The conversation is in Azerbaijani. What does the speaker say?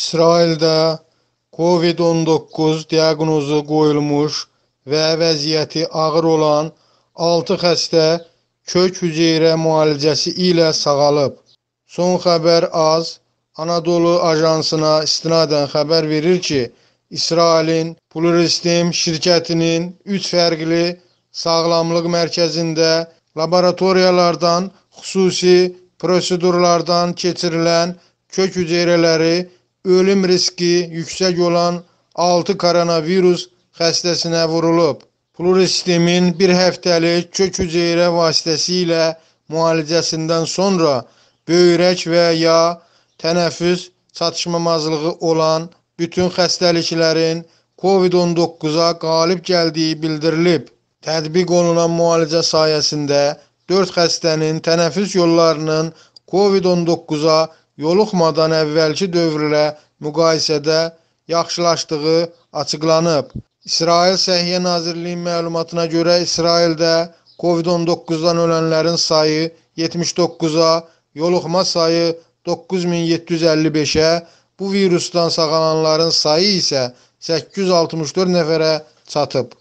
İsraildə COVID-19 diaqnozu qoyulmuş və vəziyyəti ağır olan 6 xəstə kök hüceyrə müalicəsi ilə sağalıb. Son xəbər az Anadolu Ajansına istinadən xəbər verir ki, İsrailin Pluristem şirkətinin 3 fərqli sağlamlıq mərkəzində laboratoriyalardan xüsusi prosedurlardan keçirilən kök hüceyrələri ölüm riski yüksək olan 6 koronavirus xəstəsinə vurulub. Pluristimin bir həftəlik kök hüceyrə vasitəsilə müalicəsindən sonra böyrək və ya tənəffüs çatışmamazlığı olan bütün xəstəliklərin COVID-19-a qalib gəldiyi bildirilib. Tətbiq olunan müalicə sayəsində 4 xəstənin tənəffüs yollarının COVID-19-a yoluxmadan əvvəlki dövrlə müqayisədə yaxşılaşdığı açıqlanıb. İsrail Səhiyyə Nazirliyi məlumatına görə İsraildə COVID-19-dan ölənlərin sayı 79-a, yoluxma sayı 9755-ə, bu virusdan sağalanların sayı isə 864 nəfərə çatıb.